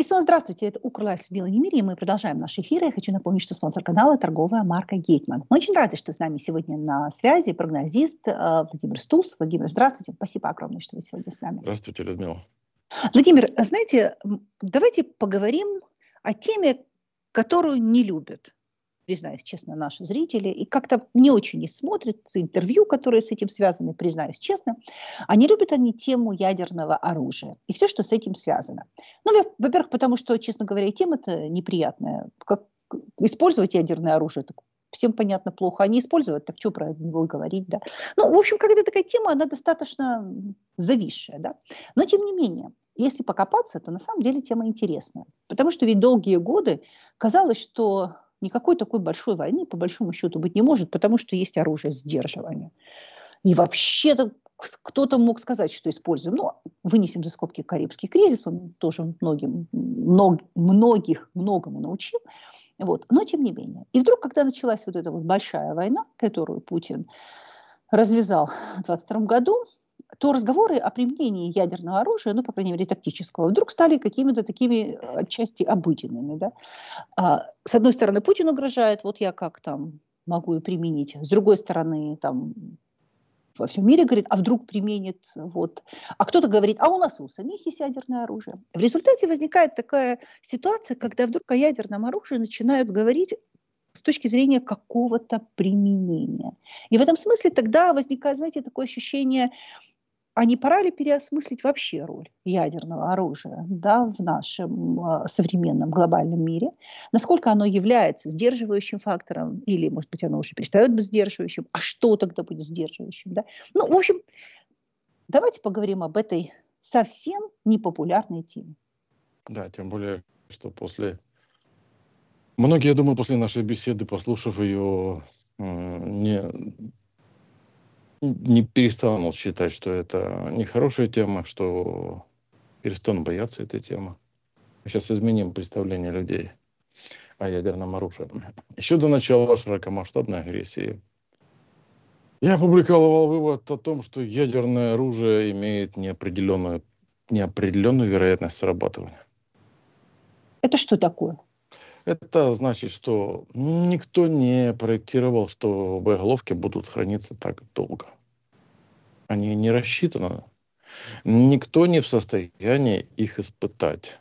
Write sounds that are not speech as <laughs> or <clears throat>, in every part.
И снова здравствуйте, это Укрлайф с Белой Немири, и мы продолжаем наш эфир. Я хочу напомнить, что спонсор канала – торговая марка «Гейтман». Мы очень рады, что с нами сегодня на связи прогнозист э, Владимир Стус. Владимир, здравствуйте. Спасибо огромное, что вы сегодня с нами. Здравствуйте, Людмила. Владимир, знаете, давайте поговорим о теме, которую не любят признаюсь честно, наши зрители, и как-то не очень их смотрят интервью, которые с этим связаны, признаюсь честно. Они любят они тему ядерного оружия и все, что с этим связано. Ну, во-первых, потому что, честно говоря, тема это неприятная. Как использовать ядерное оружие, так всем понятно плохо, а не использовать, так что про него говорить, да. Ну, в общем, когда такая тема, она достаточно зависшая, да. Но, тем не менее, если покопаться, то на самом деле тема интересная. Потому что ведь долгие годы казалось, что никакой такой большой войны, по большому счету, быть не может, потому что есть оружие сдерживания. И вообще-то кто-то мог сказать, что используем. Но ну, вынесем за скобки Карибский кризис, он тоже многим, мног, многих многому научил. Вот. Но тем не менее. И вдруг, когда началась вот эта вот большая война, которую Путин развязал в 22 году, то разговоры о применении ядерного оружия, ну, по крайней мере, тактического, вдруг стали какими-то такими э, отчасти обыденными. Да? А, с одной стороны, Путин угрожает, вот я как там могу и применить. С другой стороны, там во всем мире говорит, а вдруг применит, вот. А кто-то говорит, а у нас у самих есть ядерное оружие. В результате возникает такая ситуация, когда вдруг о ядерном оружии начинают говорить с точки зрения какого-то применения. И в этом смысле тогда возникает, знаете, такое ощущение а не пора ли переосмыслить вообще роль ядерного оружия да, в нашем а, современном глобальном мире? Насколько оно является сдерживающим фактором, или, может быть, оно уже перестает быть сдерживающим, а что тогда будет сдерживающим? Да? Ну, в общем, давайте поговорим об этой совсем непопулярной теме. Да, тем более, что после... Многие, я думаю, после нашей беседы, послушав ее, а, не не перестану считать, что это нехорошая тема, что перестану бояться этой темы. сейчас изменим представление людей о ядерном оружии. Еще до начала широкомасштабной агрессии я опубликовал вывод о том, что ядерное оружие имеет неопределенную, неопределенную вероятность срабатывания. Это что такое? Это значит, что никто не проектировал, что боеголовки будут храниться так долго. Они не рассчитаны. Никто не в состоянии их испытать.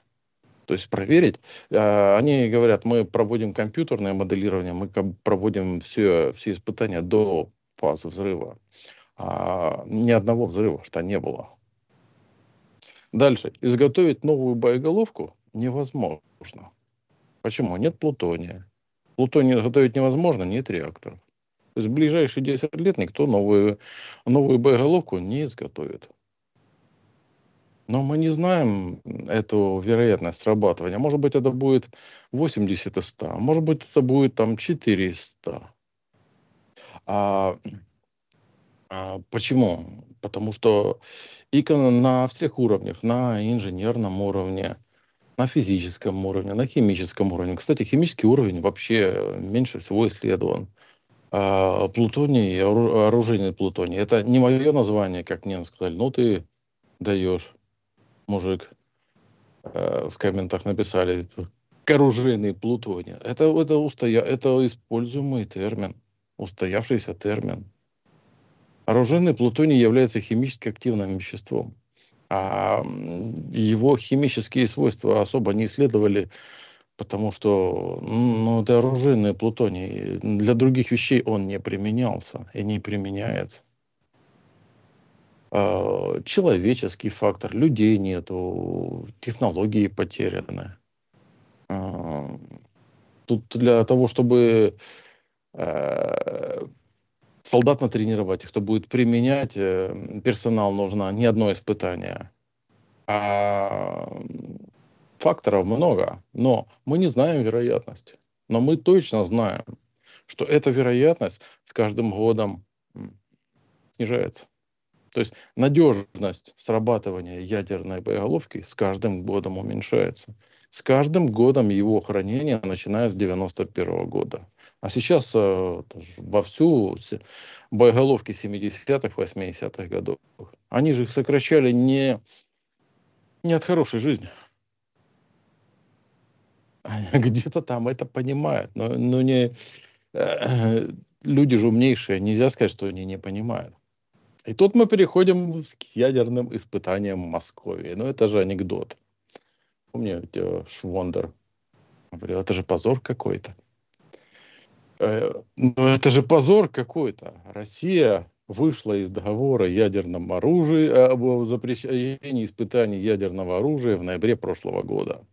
То есть проверить. А, они говорят, мы проводим компьютерное моделирование, мы проводим все, все испытания до фазы взрыва. А ни одного взрыва что не было. Дальше. Изготовить новую боеголовку невозможно. Почему? Нет плутония. Плутония готовить невозможно, нет реакторов. То есть в ближайшие 10 лет никто новую, новую боеголовку не изготовит. Но мы не знаем эту вероятность срабатывания. Может быть, это будет 80 из 100. Может быть, это будет там 4 А, а почему? Потому что и на всех уровнях, на инженерном уровне, на физическом уровне, на химическом уровне. Кстати, химический уровень вообще э, меньше всего исследован. А плутоний, оружейный плутоний, это не мое название, как мне сказали, ну ты даешь, мужик, э, в комментах написали, оружейный плутоний. Это, это, устоя... это используемый термин, устоявшийся термин. Оружейный плутоний является химически активным веществом. А его химические свойства особо не исследовали, потому что ну, это оружейный плутоний. Для других вещей он не применялся и не применяется. А, человеческий фактор, людей нету, технологии потеряны. А, тут для того, чтобы э, солдат натренировать, кто будет применять, э, персонал нужно не одно испытание. А факторов много, но мы не знаем вероятность. Но мы точно знаем, что эта вероятность с каждым годом снижается. То есть надежность срабатывания ядерной боеголовки с каждым годом уменьшается. С каждым годом его хранения, начиная с 1991 года. А сейчас э, вовсю боеголовки 70-х, 80-х годов. Они же их сокращали не, не от хорошей жизни. <laughs> Где-то там это понимают, но, но не, э, люди же умнейшие, нельзя сказать, что они не понимают. И тут мы переходим к ядерным испытаниям Московии. Ну, это же анекдот. Помню, э, Швондер говорил, это же позор какой-то. Э, но ну, это же позор какой-то. Россия вышла из договора о ядерном оружии, э, об запрещении испытаний ядерного оружия в ноябре прошлого года.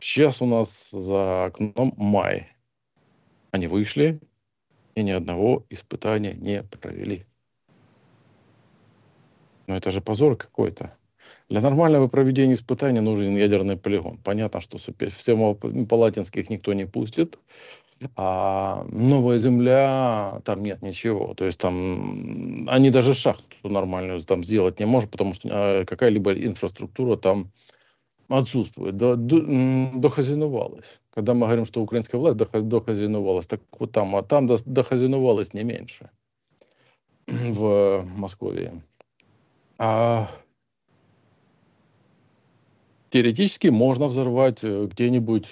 Сейчас у нас за окном май. Они вышли и ни одного испытания не провели. Но ну, это же позор какой-то. Для нормального проведения испытаний нужен ядерный полигон. Понятно, что все палатинских никто не пустит а новая земля, там нет ничего. То есть там они даже шахту нормальную там сделать не могут, потому что а, какая-либо инфраструктура там отсутствует. Дохазинувалась. Когда мы говорим, что украинская власть дохазинувалась, так вот там, а там дохазинувалась не меньше <clears throat> в Москве. А теоретически можно взорвать э, где-нибудь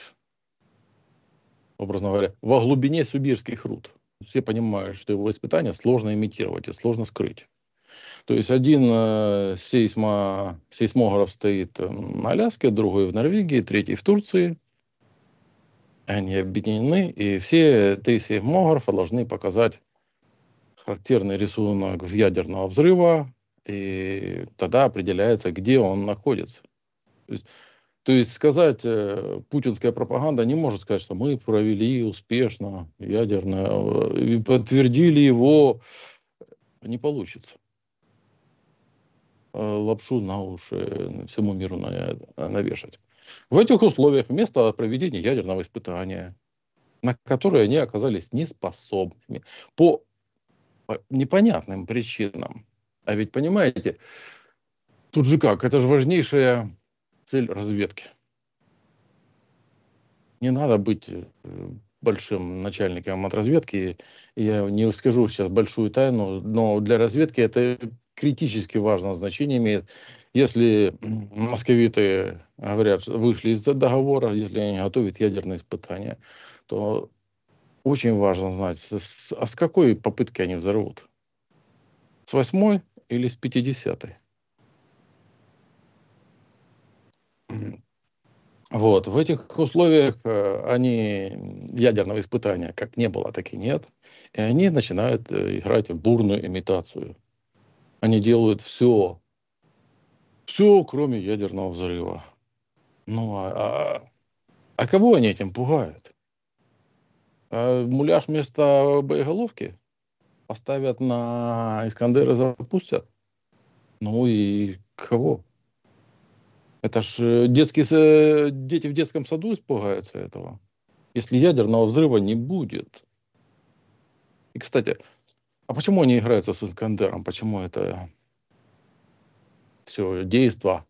образно говоря, во глубине сибирских руд. Все понимают, что его испытания сложно имитировать и сложно скрыть. То есть один э, сейсмо, сейсмограф стоит э, на Аляске, другой в Норвегии, третий в Турции. Они объединены, и все три сейсмографа должны показать характерный рисунок ядерного взрыва, и тогда определяется, где он находится. То есть то есть сказать, э, путинская пропаганда не может сказать, что мы провели успешно ядерное, э, и подтвердили его, не получится. Э, лапшу на уши всему миру навешать. В этих условиях вместо проведения ядерного испытания, на которое они оказались неспособными по непонятным причинам, а ведь понимаете, тут же как, это же важнейшая цель разведки. Не надо быть э, большим начальником от разведки. Я не скажу сейчас большую тайну, но для разведки это критически важное значение имеет. Если московиты э, говорят, что вышли из договора, если они готовят ядерные испытания, то очень важно знать, с, а с какой попытки они взорвут. С восьмой или с пятидесятой? Вот. В этих условиях э, они ядерного испытания как не было, так и нет. И они начинают э, играть в бурную имитацию. Они делают все, все, кроме ядерного взрыва. Ну, а, а, а кого они этим пугают? А муляж вместо боеголовки поставят на Искандера, запустят. Ну и кого? Это ж э, детские, э, дети в детском саду испугаются этого, если ядерного взрыва не будет. И, кстати, а почему они играются с Искандером? Почему это все действо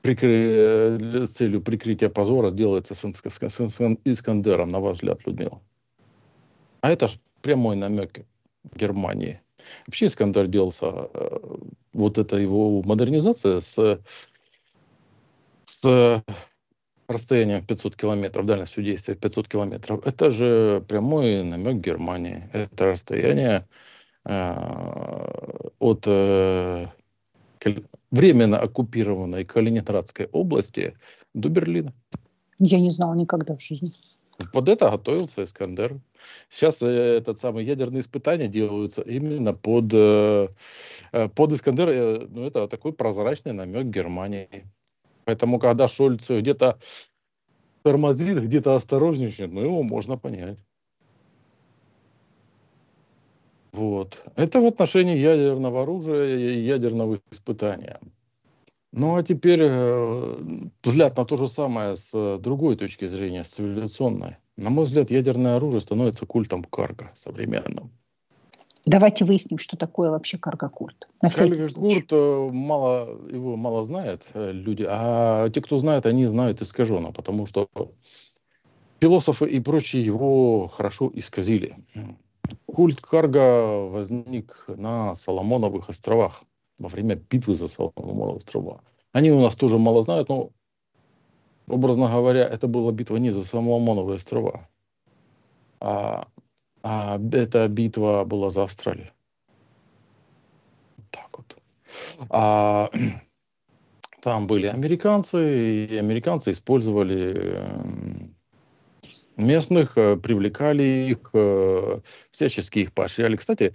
прикры... Э, с целью прикрытия позора делается с, Искандером, на ваш взгляд, Людмила? А это ж прямой намек Германии. Вообще Искандер делался, вот эта его модернизация с с э, расстоянием 500 километров, дальностью действия 500 километров, это же прямой намек Германии. Это расстояние э, от э, временно оккупированной Калининградской области до Берлина. Я не знала никогда в жизни. Под это готовился Искандер. Сейчас э, этот самый ядерные испытания делаются именно под, э, под Искандер. Ну, это такой прозрачный намек Германии. Поэтому, когда Шольц где-то тормозит, где-то осторожничает, ну, его можно понять. Вот. Это в отношении ядерного оружия и ядерного испытания. Ну а теперь э, взгляд на то же самое с э, другой точки зрения, с цивилизационной. На мой взгляд, ядерное оружие становится культом карга современным. Давайте выясним, что такое вообще каргокурт. На каргокурт э, мало, его мало знают э, люди, а те, кто знает, они знают искаженно, потому что философы и прочие его хорошо исказили. Культ карга возник на Соломоновых островах во время битвы за Соломоновые острова. Они у нас тоже мало знают, но, образно говоря, это была битва не за Соломоновые острова, а а эта битва была за Австралию. так вот. А, <clears throat> там были американцы, и американцы использовали эм, местных, э, привлекали их, э, всячески их поощряли. Кстати,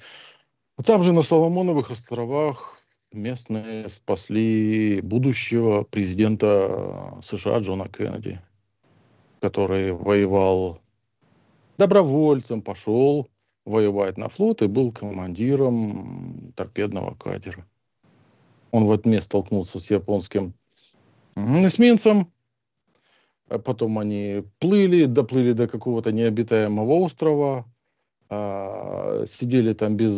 там же на Соломоновых островах местные спасли будущего президента э, США Джона Кеннеди, который воевал добровольцем пошел воевать на флот и был командиром торпедного катера. Он в этот мест столкнулся с японским эсминцем. А потом они плыли, доплыли до какого-то необитаемого острова, а, сидели там без,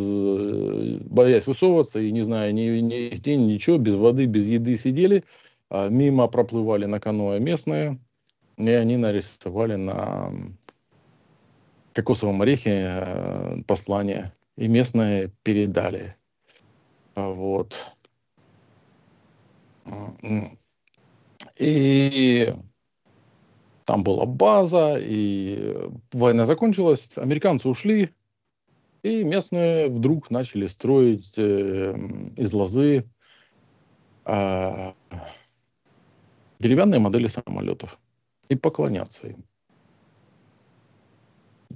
боясь высовываться и не зная ни, ни тени, ничего, без воды, без еды сидели. А мимо проплывали на каноэ местные, и они нарисовали на кокосовом орехе э, послание, и местные передали. Вот. И там была база, и война закончилась, американцы ушли, и местные вдруг начали строить э, из лозы э, деревянные модели самолетов и поклоняться им.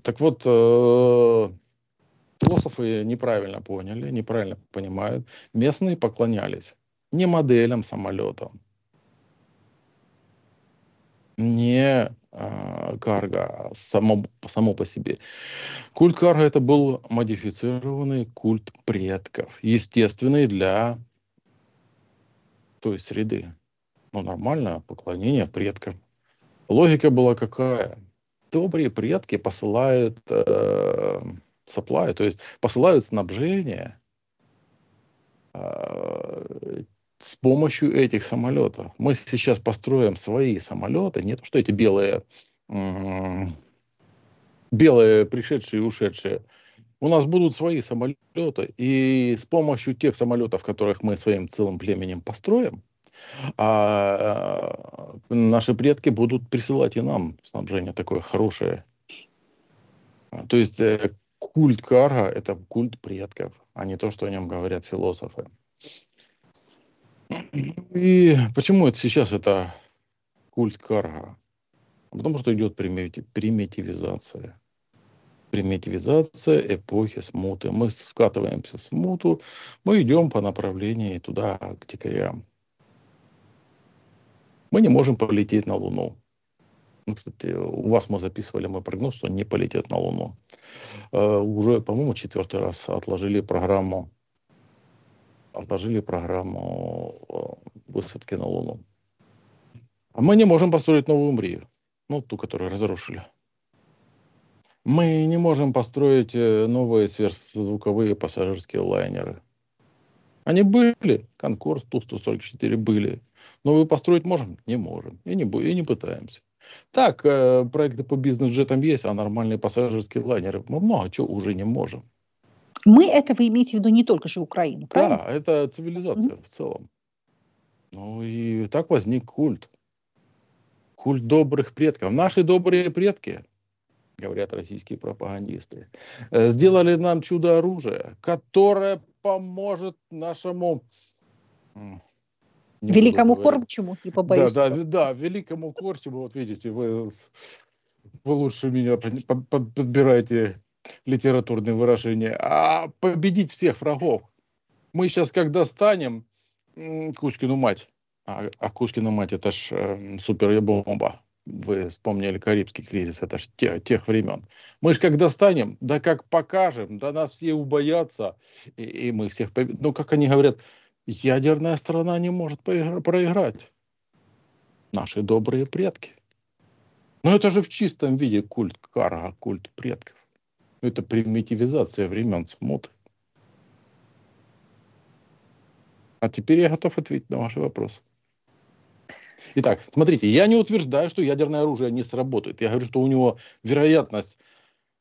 Так вот, э, философы неправильно поняли, неправильно понимают. Местные поклонялись не моделям самолета, не э, карго а само, само по себе. Культ карго это был модифицированный культ предков, естественный для той среды. Ну, нормально, поклонение предкам. Логика была какая? добрые предки посылают э, supply, то есть посылают снабжение э, с помощью этих самолетов. Мы сейчас построим свои самолеты, не то что эти белые, э, белые пришедшие и ушедшие. У нас будут свои самолеты, и с помощью тех самолетов, которых мы своим целым племенем построим, а э, наши предки будут присылать и нам снабжение такое хорошее. То есть э, культ карга – это культ предков, а не то, что о нем говорят философы. И почему это сейчас это культ карга? Потому что идет примитивизация. Примитивизация эпохи смуты. Мы скатываемся в смуту, мы идем по направлению туда, к дикарям. Мы не можем полететь на Луну. Ну, кстати, у вас мы записывали мой прогноз, что не полетят на Луну. Э, уже, по-моему, четвертый раз отложили программу отложили программу э, высадки на Луну. А мы не можем построить новую Мрию, ну, ту, которую разрушили. Мы не можем построить э, новые сверхзвуковые пассажирские лайнеры. Они были, Конкорд Ту-144 были, Новые построить можем? Не можем. И не, и не пытаемся. Так, э, проекты по бизнес-джетам есть, а нормальные пассажирские лайнеры мы много чего уже не можем. Мы это вы имеете в виду не только же Украину, правильно? Да, это цивилизация mm-hmm. в целом. Ну и так возник культ. Культ добрых предков. Наши добрые предки, говорят российские пропагандисты, э, сделали нам чудо оружие, которое поможет нашему не великому ну, Кормчему, не типа, побоюсь. Да, да, да, великому Кормчему, вот видите, вы, вы лучше меня подбираете литературные выражения. А победить всех врагов. Мы сейчас, когда станем, Кузькину мать, а, а Кузькина мать это ж э, эм, супер бомба. Вы вспомнили Карибский кризис, это ж те, тех времен. Мы ж, когда станем, да как покажем, да нас все убоятся, и, и мы всех победим. Ну, как они говорят, ядерная страна не может проиграть. Наши добрые предки. Но это же в чистом виде культ карга, культ предков. Это примитивизация времен смуты. А теперь я готов ответить на ваши вопросы. Итак, смотрите, я не утверждаю, что ядерное оружие не сработает. Я говорю, что у него вероятность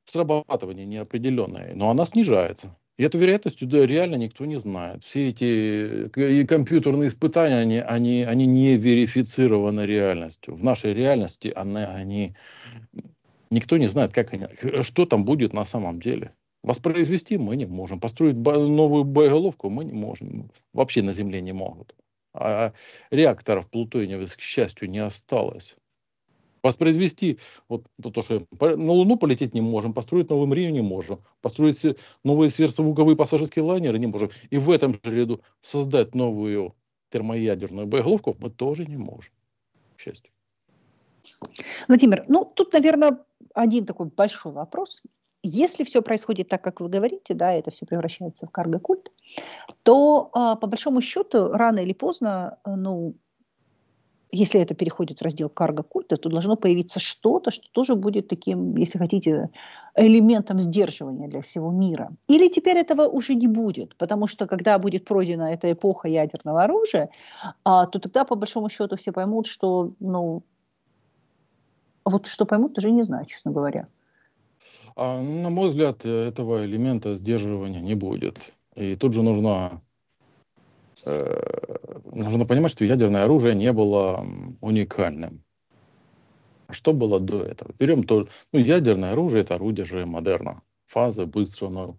срабатывания неопределенная, но она снижается. И эту вероятность да, реально никто не знает. Все эти э, и компьютерные испытания, они, они, они не верифицированы реальностью. В нашей реальности они, они... Никто не знает, как они, э, что там будет на самом деле. Воспроизвести мы не можем. Построить новую боеголовку мы не можем. Вообще на Земле не могут. А, а реакторов плутониевых, к счастью, не осталось воспроизвести вот то, что на Луну полететь не можем, построить новую Мрию не можем, построить новые сверхзвуковые пассажирские лайнеры не можем. И в этом же ряду создать новую термоядерную боеголовку мы тоже не можем, к счастью. Владимир, ну тут, наверное, один такой большой вопрос. Если все происходит так, как вы говорите, да, это все превращается в карго-культ, то а, по большому счету рано или поздно, ну, если это переходит в раздел карго-культа, то должно появиться что-то, что тоже будет таким, если хотите, элементом сдерживания для всего мира. Или теперь этого уже не будет, потому что когда будет пройдена эта эпоха ядерного оружия, а, то тогда, по большому счету, все поймут, что, ну, вот что поймут, даже не знаю, честно говоря. А, на мой взгляд, э, этого элемента сдерживания не будет. И тут же нужна Э, нужно понимать, что ядерное оружие не было уникальным. Что было до этого? Берем то, ну, ядерное оружие – это орудие же модерна, фазы быстрого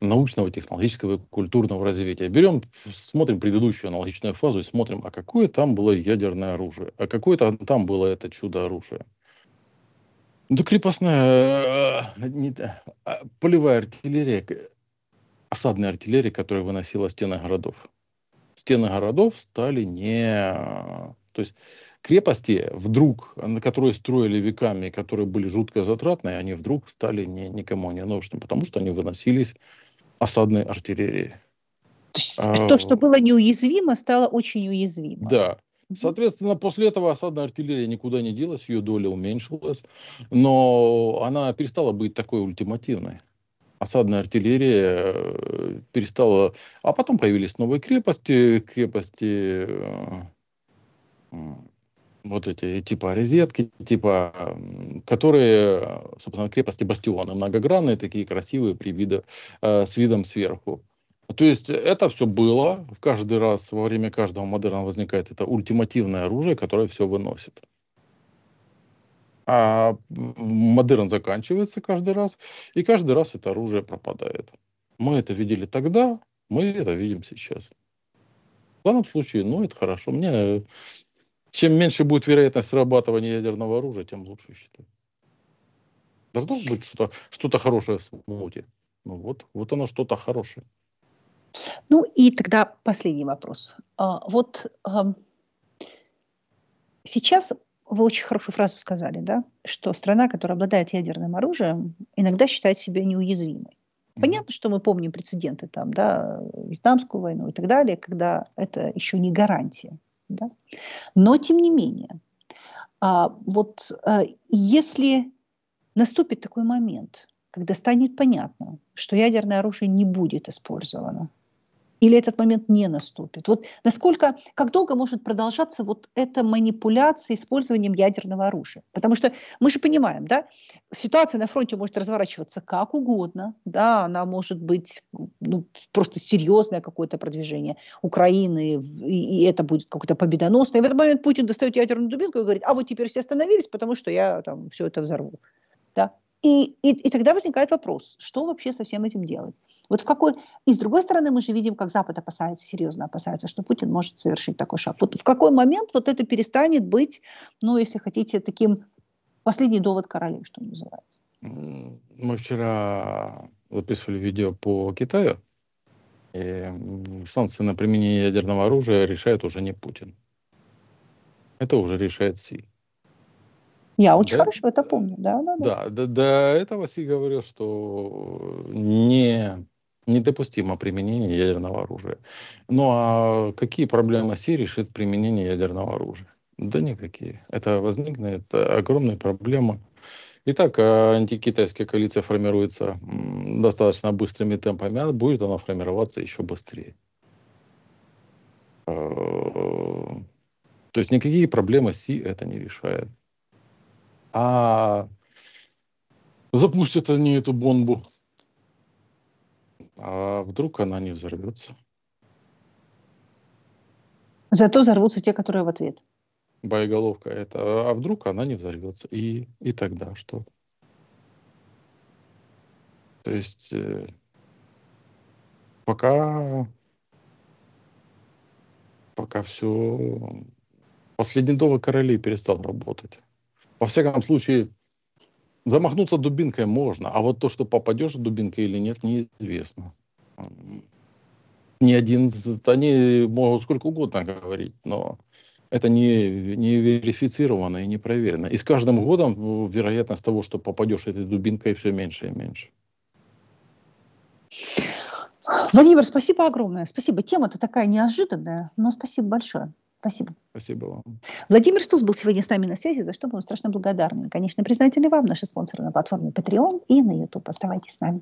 научного, технологического и культурного развития. Берем, смотрим предыдущую аналогичную фазу и смотрим, а какое там было ядерное оружие, а какое там, там было это чудо-оружие. Ну, да крепостная, э, э не, а, полевая артиллерия, э, осадная артиллерия, которая выносила стены городов стены городов стали не... То есть крепости вдруг, которые строили веками, которые были жутко затратные, они вдруг стали не, никому не нужны, потому что они выносились осадной артиллерией. То, а, что было неуязвимо, стало очень уязвимо. Да, Соответственно, после этого осадная артиллерия никуда не делась, ее доля уменьшилась, но она перестала быть такой ультимативной осадная артиллерия э, перестала... А потом появились новые крепости, крепости э, вот эти типа розетки, типа, которые, собственно, крепости бастионы многогранные, такие красивые, при вида, э, с видом сверху. То есть это все было. Каждый раз во время каждого модерна возникает это ультимативное оружие, которое все выносит а модерн заканчивается каждый раз, и каждый раз это оружие пропадает. Мы это видели тогда, мы это видим сейчас. В данном случае, ну, это хорошо. Мне чем меньше будет вероятность срабатывания ядерного оружия, тем лучше, считаю. Должно быть что-то что хорошее в смуте. Ну вот, вот оно что-то хорошее. Ну и тогда последний вопрос. А, вот сейчас вы очень хорошую фразу сказали, да, что страна, которая обладает ядерным оружием, иногда считает себя неуязвимой. Понятно, что мы помним прецеденты там, да, Вьетнамскую войну и так далее, когда это еще не гарантия, да. Но тем не менее, а, вот а, если наступит такой момент, когда станет понятно, что ядерное оружие не будет использовано, или этот момент не наступит? Вот насколько, как долго может продолжаться вот эта манипуляция использованием ядерного оружия? Потому что мы же понимаем, да, ситуация на фронте может разворачиваться как угодно, да, она может быть ну, просто серьезное какое-то продвижение Украины, и это будет какое-то победоносное. И в этот момент Путин достает ядерную дубинку и говорит, а вот теперь все остановились, потому что я там все это взорву. Да? И, и, и тогда возникает вопрос, что вообще со всем этим делать? Вот в какой... И с другой стороны, мы же видим, как Запад опасается, серьезно опасается, что Путин может совершить такой шаг. Вот в какой момент вот это перестанет быть, ну, если хотите, таким последний довод королей, что называется. Мы вчера записывали видео по Китаю. И санкции на применение ядерного оружия решает уже не Путин. Это уже решает Си. Я очень да? хорошо это помню, да, да, да. Да, до, до этого Си говорил, что не недопустимо применение ядерного оружия. Ну а какие проблемы Си решит применение ядерного оружия? Да никакие. Это возникнет э, огромная проблема. Итак, э, антикитайская коалиция формируется достаточно быстрыми темпами, а будет она формироваться еще быстрее. Э, то есть никакие проблемы Си это не решает. А запустят они эту бомбу а вдруг она не взорвется? Зато взорвутся те, которые в ответ. Боеголовка это. А вдруг она не взорвется? И, и тогда что? То есть э, пока, пока все... Последний довод королей перестал работать. Во всяком случае, Замахнуться дубинкой можно, а вот то, что попадешь дубинкой или нет, неизвестно. Ни один, они могут сколько угодно говорить, но это не, не верифицировано и не проверено. И с каждым годом ну, вероятность того, что попадешь этой дубинкой, все меньше и меньше. Владимир, спасибо огромное. Спасибо. Тема-то такая неожиданная, но спасибо большое. Спасибо. Спасибо вам. Владимир Стус был сегодня с нами на связи, за что мы вам страшно благодарны. Конечно, признательны вам, наши спонсоры на платформе Patreon и на YouTube. Оставайтесь с нами.